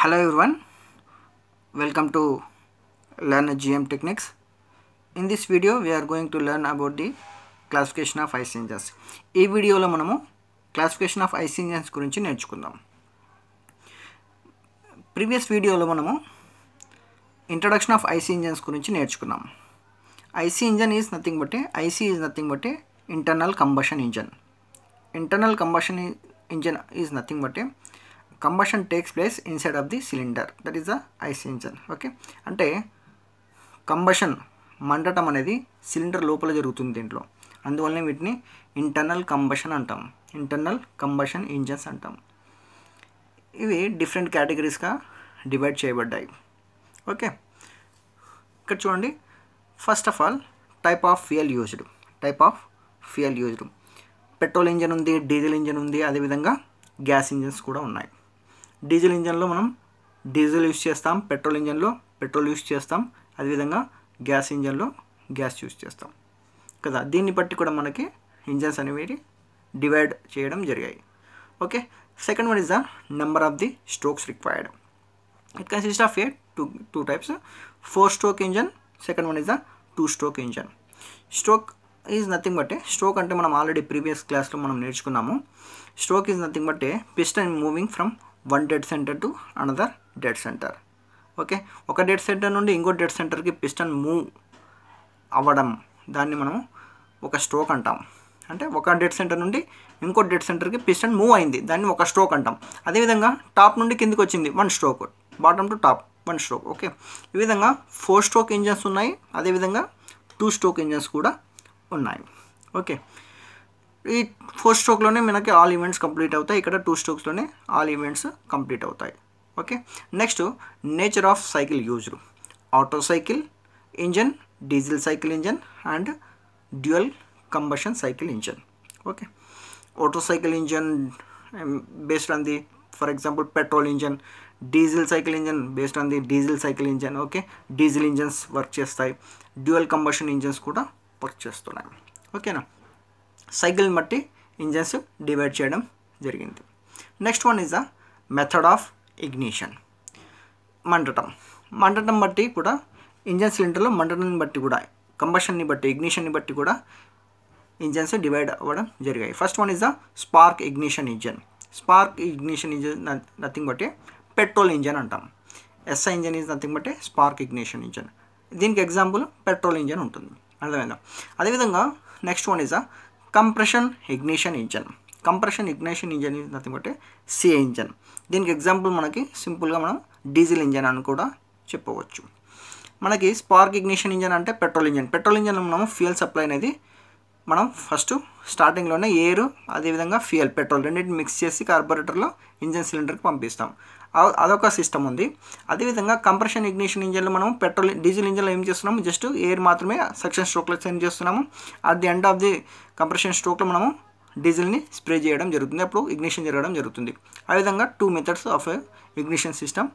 Hello everyone welcome to learn GM techniques in this video we are going to learn about the classification of ice engines ఈ వీడియోలో మనము classification of IC engines గురించి నేర్చుకుందాం previous వీడియోలో మనము introduction of IC engines గురించి నేర్చుకున్నాం IC engine is nothing బట్టి IC is nothing but internal combustion engine internal combustion engine is nothing బట్టి combustion takes place inside of the cylinder that is the ice engine okay అంటే combustion మండటం అనేది cylinder లోపల జరుగుతుంది దీంట్లో అందువల్లనే వీటిని ఇంటర్నల్ కంబషన్ అంటాం ఇంటర్నల్ కంబషన్ ఇంజన్స్ అంటాం ఇవి డిఫరెంట్ కేటగిరీస్గా డివైడ్ చేయబడ్డాయి ఓకే ఇక్కడ చూడండి first of all type of fuel used type of fuel used petrol engine ఉంది డీజిల్ ఇంజన్ ఉంది అదేవిధంగా గ్యాస్ ఇంజన్స్ కూడా ఉన్నాయి డీజిల్ ఇంజన్లో మనం డీజిల్ యూస్ చేస్తాం పెట్రోల్ ఇంజన్లో పెట్రోల్ యూస్ చేస్తాం అదేవిధంగా గ్యాస్ ఇంజన్లో గ్యాస్ యూస్ చేస్తాం కదా దీన్ని బట్టి కూడా మనకి ఇంజన్స్ అనేవి డివైడ్ చేయడం జరిగాయి okay second one is the number of the strokes required it consist of a two two types four stroke engine second one is the two stroke engine stroke is nothing but stroke అంటే మనం already previous క్లాస్లో మనం నేర్చుకున్నాము stroke is nothing but piston moving from one dead center to another dead center okay ఒక dead center నుండి ఇంకో dead సెంటర్కి piston move అవ్వడం దాన్ని మనం ఒక స్ట్రోక్ అంటాం అంటే ఒక డెడ్ సెంటర్ నుండి ఇంకో డెడ్ సెంటర్కి పిస్టన్ మూవ్ అయింది దాన్ని ఒక స్ట్రోక్ అంటాం అదేవిధంగా టాప్ నుండి కిందికి వచ్చింది one stroke bottom to top one stroke okay ఈ విధంగా ఫోర్ స్ట్రోక్ ఇంజన్స్ ఉన్నాయి అదేవిధంగా టూ స్ట్రోక్ ఇంజన్స్ కూడా ఉన్నాయి ఓకే ఈ ఫోర్ స్ట్రోక్లోనే మనకి ఆల్ ఈవెంట్స్ కంప్లీట్ అవుతాయి ఇక్కడ టూ స్ట్రోక్స్లోనే ఆల్ ఈవెంట్స్ కంప్లీట్ అవుతాయి okay next nature of cycle used Otto cycle engine diesel cycle engine and dual combustion cycle engine okay Otto cycle engine based on the for example petrol engine diesel cycle engine based on the diesel cycle engine okay diesel engines work చేస్తాయి dual combustion engines కూడా work చేస్తున్నాయి ఓకేనా సైకిల్ని బట్టి engines divide చేయడం జరిగింది next one is the method of ignition మండటం మండటం బట్టి కూడా ఇంజన్ సిలిండర్లో మండటాన్ని బట్టి కూడా కంబషన్ని బట్టి ఇగ్నిషన్ని బట్టి కూడా ఇంజన్స్ డివైడ్ అవ్వడం జరిగాయి first one is the spark ignition engine spark ignition engine nothing బట్టి పెట్రోల్ ఇంజన్ అంటాం ఎస్ఐ ఇంజన్ ఈజ్ నథింగ్ బట్టి స్పార్క్ ఇగ్నిషన్ ఇంజన్ దీనికి ఎగ్జాంపుల్ పెట్రోల్ ఇంజన్ ఉంటుంది అర్థమైందా అదేవిధంగా next one is the compression ignition engine compression ignition engine is nothing but C engine దీనికి example మనకి సింపుల్గా మనం డీజిల్ ఇంజన్ అని కూడా చెప్పవచ్చు మనకి స్పార్క్ ఇగ్నేషన్ ఇంజన్ అంటే పెట్రోల్ ఇంజన్ పెట్రోల్ ఇంజన్ మనం ఫ్యూయల్ సప్లై అనేది మనం ఫస్ట్ స్టార్టింగ్లోనే ఎయిర్ అదేవిధంగా ఫ్యూయల్ పెట్రోల్ రెండింటిని మిక్స్ చేసి కార్బొరేటర్లో ఇంజన్ సిలిండర్కి పంపిస్తాం అదొక సిస్టమ్ ఉంది అదేవిధంగా కంప్రెషన్ ఇగ్నిషన్ ఇంజన్లు మనం పెట్రోల్ డీజిల్ ఇంజన్లో ఏం చేస్తున్నాము జస్ట్ ఎయిర్ మాత్రమే సక్షన్ స్ట్రోక్లో సెండ్ చేస్తున్నాము at the end of the compression స్ట్రోక్లో మనము డీజిల్ని స్ప్రే చేయడం జరుగుతుంది అప్పుడు ఇగ్నిషన్ జరగడం జరుగుతుంది ఆ విధంగా two methods of ignition system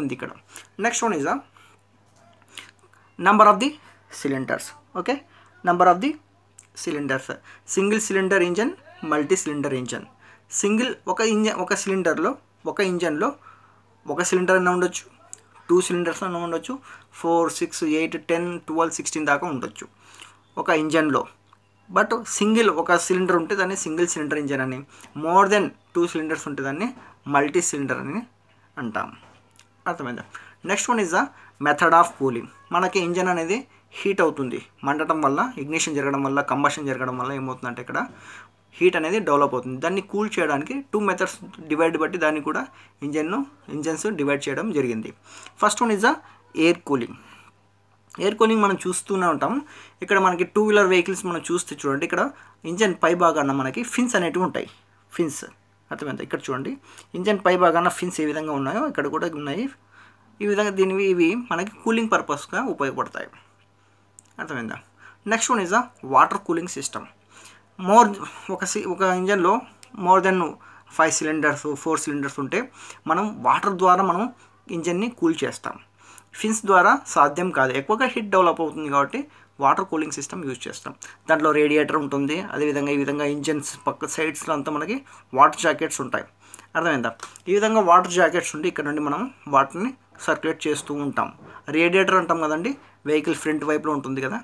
ఉంది ఇక్కడ next one is a number of the cylinders okay number of the cylinders single cylinder engine multi cylinder engine single ఒక ఇంజన్ ఒక సిలిండర్లో ఒక ఇంజన్లో ఒక సిలిండర్ అయినా ఉండొచ్చు టూ సిలిండర్స్ అయినా ఉండొచ్చు four six eight ten twelve sixteen దాకా ఉండొచ్చు ఒక ఇంజన్లో బట్ సింగిల్ ఒక సిలిండర్ ఉంటే దాన్ని సింగిల్ సిలిండర్ ఇంజన్ అని మోర్ దెన్ టూ సిలిండర్స్ ఉంటే దాన్ని మల్టీ సిలిండర్ అని అంటాం అర్థమైందా next one is the method of cooling మనకి ఇంజన్ అనేది హీట్ అవుతుంది మండటం వల్ల ఇగ్నిషన్ జరగడం వల్ల కంబషన్ జరగడం వల్ల ఏమవుతుందంటే ఇక్కడ హీట్ అనేది డెవలప్ అవుతుంది దాన్ని కూల్ చేయడానికి టూ మెథడ్స్ డివైడ్ బట్టి దాన్ని కూడా ఇంజన్ను ఇంజన్స్ డివైడ్ చేయడం జరిగింది first one is the air cooling air cooling మనం చూస్తూనే ఉంటాం ఇక్కడ మనకి టూ వీలర్ వెహికల్స్ మనం చూస్తే చూడండి ఇక్కడ ఇంజన్ పై భాగాన మనకి ఫిన్స్ అనేటివి ఉంటాయి ఫిన్స్ అర్థమైంది ఇక్కడ చూడండి ఇంజన్ పై భాగాన ఫిన్స్ ఏ విధంగా ఉన్నాయో ఇక్కడ కూడా ఉన్నాయి ఈ విధంగా దీనివి ఇవి మనకి కూలింగ్ పర్పస్గా ఉపయోగపడతాయి అర్థమైందా next one is the water cooling system more ఒక సి ఒక ఇంజన్లో more than five cylinders four cylinders ఉంటే మనం వాటర్ ద్వారా మనం ఇంజన్ని కూల్ చేస్తాం ఫిన్స్ ద్వారా సాధ్యం కాదు ఎక్కువగా హీట్ డెవలప్ అవుతుంది కాబట్టి వాటర్ కూలింగ్ సిస్టమ్ యూజ్ చేస్తాం దాంట్లో రేడియేటర్ ఉంటుంది అదేవిధంగా ఈ విధంగా ఇంజన్స్ పక్క సైడ్స్లో అంతా మనకి వాటర్ జాకెట్స్ ఉంటాయి అర్థమైందా ఈ విధంగా వాటర్ జాకెట్స్ ఉంటే ఇక్కడ నుండి మనం వాటర్ని సర్క్యులేట్ చేస్తూ ఉంటాం రేడియేటర్ అంటాం కదండి వెహికల్ ఫ్రంట్ వైపులో ఉంటుంది కదా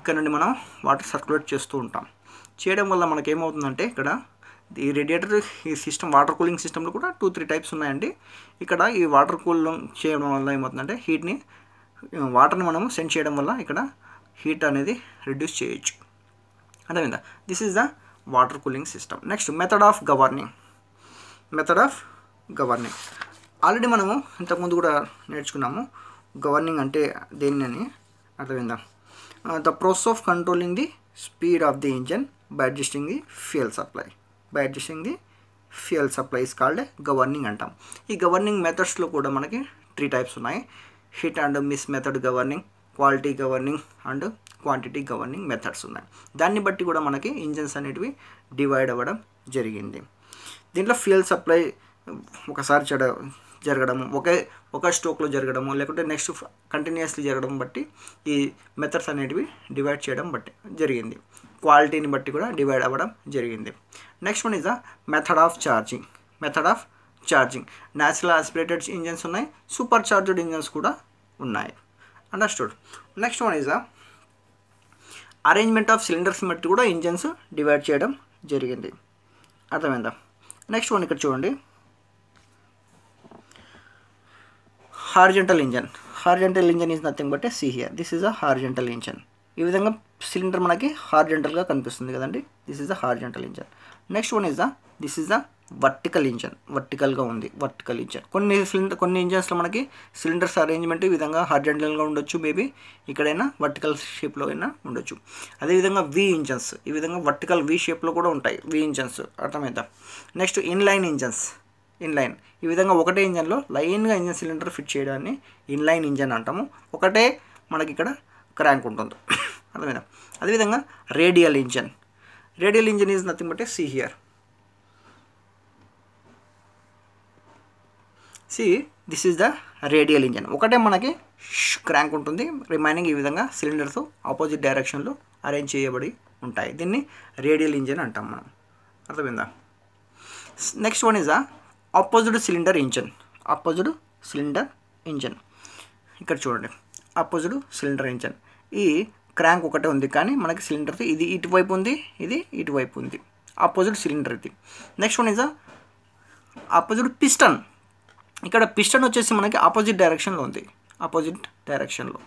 ఇక్కడ నుండి మనం వాటర్ సర్క్యులేట్ చేస్తూ ఉంటాం చేయడం వల్ల మనకి ఏమవుతుందంటే ఇక్కడ ఈ రేడియేటర్ ఈ సిస్టమ్ వాటర్ కూలింగ్ సిస్టమ్లో కూడా టూ త్రీ టైప్స్ ఉన్నాయండి ఇక్కడ ఈ వాటర్ కూలింగ్ చేయడం వల్ల ఏమవుతుందంటే హీట్ని వాటర్ని మనము సెండ్ చేయడం వల్ల ఇక్కడ హీట్ అనేది రిడ్యూస్ చేయొచ్చు విధంగా this is the water cooling system next method of governing method of governing already మనము ఇంతకుముందు కూడా నేర్చుకున్నాము గవర్నింగ్ అంటే దేనిని అర్థమైందా the process of controlling the speed of the engine by adjusting the fuel supply. By adjusting the fuel supply is called అంటాం ఈ governing మెథడ్స్లో కూడా మనకి త్రీ టైప్స్ ఉన్నాయి hit and miss method governing quality governing and quantity governing methods ఉన్నాయి దాన్ని బట్టి కూడా మనకి ఇంజన్స్ అనేటివి డివైడ్ అవ్వడం జరిగింది దీంట్లో ఫ్యూయల్ సప్లై ఒకసారి చెడ జరగడము ఒకే ఒక స్ట్రోక్లో జరగడము లేకుంటే నెక్స్ట్ కంటిన్యూస్లీ జరగడం బట్టి ఈ మెథడ్స్ అనేటివి డివైడ్ చేయడం బట్టి జరిగింది క్వాలిటీని బట్టి కూడా డివైడ్ అవ్వడం జరిగింది next one is the method of charging method of charging natural aspirated engines ఉన్నాయి సూపర్ ఛార్జ్డ్ ఇంజన్స్ కూడా ఉన్నాయి understood next one is arrangement of cylinders బట్టి కూడా ఇంజన్స్ డివైడ్ చేయడం జరిగింది అర్థమైందా నెక్స్ట్ వన్ ఇక్కడ చూడండి horizontal engine horizontal engine is nothing but a see here this is a horizontal engine ఈ విధంగా సిలిండర్ మనకి హార్జెంటల్గా కనిపిస్తుంది కదండి this is the horizontal engine next one is the this is the vertical engine వర్టికల్గా ఉంది వర్టికల్ ఇంజన్ కొన్ని cylinder కొన్ని ఇంజన్స్లో మనకి సిలిండర్స్ అరేంజ్మెంట్ ఈ విధంగా హార్జెంటల్గా ఉండొచ్చు మేబీ ఇక్కడైనా వర్టికల్ షేప్లో అయినా ఉండొచ్చు అదేవిధంగా వి ఇంజన్స్ ఈ విధంగా వర్టికల్ వి షేప్లో కూడా ఉంటాయి వి ఇంజన్స్ అర్థమైందా నెక్స్ట్ ఇన్లైన్ ఇంజన్స్ ఇన్లైన్ ఈ విధంగా ఒకటే ఇంజన్లో లైన్గా ఇంజన్ సిలిండర్ ఫిట్ చేయడాన్ని ఇన్లైన్ ఇంజన్ అంటాము ఒకటే మనకి ఇక్కడ క్రాంక్ ఉంటుంది అర్థమైనా అదేవిధంగా radial engine radial engine is nothing but a see here see this is the radial engine ఒకటే మనకి క్రాంక్ ఉంటుంది రిమైనింగ్ ఈ విధంగా సిలిండర్స్ ఆపోజిట్ డైరెక్షన్లో అరేంజ్ చేయబడి ఉంటాయి దీన్ని రేడియల్ ఇంజన్ అంటాం మనం అర్థమైందా next one is the opposite cylinder engine opposite cylinder engine ఇక్కడ చూడండి ఆపోజిట్ సిలిండర్ ఇంజన్ ఈ క్రాంక్ ఒకటే ఉంది కానీ మనకి సిలిండర్ ఇది ఇటువైపు ఉంది ఇది ఇటువైపు ఉంది ఆపోజిట్ సిలిండర్ ఇది next one is opposite piston ఇక్కడ పిస్టన్ వచ్చేసి మనకి ఆపోజిట్ డైరెక్షన్లో ఉంది ఆపోజిట్ డైరెక్షన్లో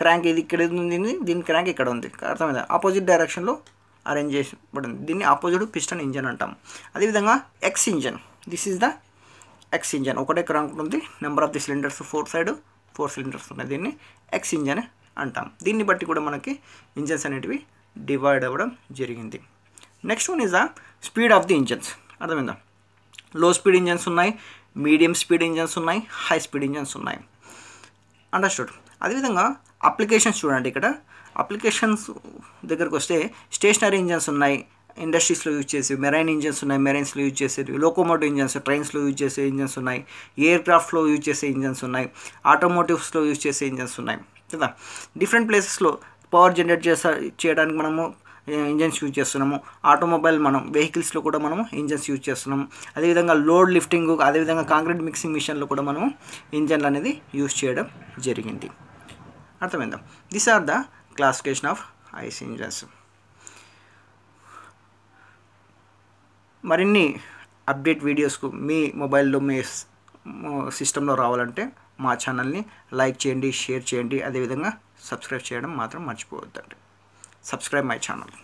క్రాంక్ ఇది ఇక్కడ ఉంది దీని క్రాంక్ ఇక్కడ ఉంది అర్థమైంది ఆపోజిట్ డైరెక్షన్లో అరేంజ్ చేయబడింది దీన్ని ఆపోజిట్ పిస్టన్ ఇంజన్ అంటాం అదేవిధంగా X engine this is the X engine ఒకటే క్రాంక్ ఉంటుంది number of the cylinders four side four cylinders ఉన్నాయి దీన్ని ఎక్స్ ఇంజన్ అంటాం దీన్ని బట్టి కూడా మనకి ఇంజన్స్ అనేటివి డివైడ్ అవ్వడం జరిగింది next one is the speed of the engines అర్థమైందా లో స్పీడ్ ఇంజన్స్ ఉన్నాయి మీడియం స్పీడ్ ఇంజన్స్ ఉన్నాయి హై స్పీడ్ ఇంజన్స్ ఉన్నాయి అండర్స్టూడ్ అదేవిధంగా అప్లికేషన్స్ చూడండి ఇక్కడ అప్లికేషన్స్ దగ్గరకు వస్తే స్టేషనరీ ఇంజన్స్ ఉన్నాయి ఇండస్ట్రీస్లో యూజ్ చేసే మెరైన్ ఇంజన్స్ ఉన్నాయి మెరైన్స్లో యూజ్ చేసేవి లోకోమోటివ్ ఇంజన్స్ ట్రైన్స్లో యూజ్ చేసే ఇంజన్స్ ఉన్నాయి ఎయిర్ క్రాఫ్ట్లో యూజ్ చేసే ఇంజన్స్ ఉన్నాయి ఆటోమోటివ్స్లో యూజ్ చేసే ఇంజన్స్ ఉన్నాయి కదా డిఫరెంట్ ప్లేసెస్లో పవర్ జనరేట్ చేసా చేయడానికి మనము ఇంజన్స్ యూజ్ చేస్తున్నాము ఆటోమొబైల్ మనం వెహికల్స్లో కూడా మనము ఇంజన్స్ యూజ్ చేస్తున్నాము అదేవిధంగా లోడ్ లిఫ్టింగ్ అదేవిధంగా కాంక్రీట్ మిక్సింగ్ మిషన్లో కూడా మనము ఇంజన్లు అనేది యూజ్ చేయడం జరిగింది అర్థమైందా this are the classification of IC engines మరిన్ని అప్డేట్ వీడియోస్కు మీ మొబైల్లో మీ సిస్టంలో రావాలంటే మా ఛానల్ని లైక్ చేయండి షేర్ చేయండి అదేవిధంగా సబ్స్క్రైబ్ చేయడం మాత్రం మర్చిపోవద్దండి సబ్స్క్రైబ్ మై ఛానల్